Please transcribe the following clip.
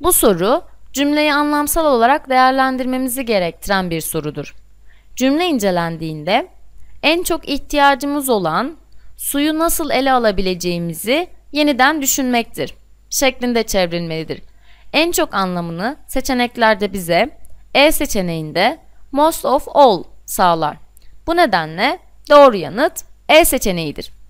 Bu soru cümleyi anlamsal olarak değerlendirmemizi gerektiren bir sorudur. Cümle incelendiğinde en çok ihtiyacımız olan suyu nasıl ele alabileceğimizi yeniden düşünmektir şeklinde çevrilmelidir. En çok anlamını seçeneklerde bize E seçeneğinde most of all sağlar. Bu nedenle doğru yanıt E seçeneğidir.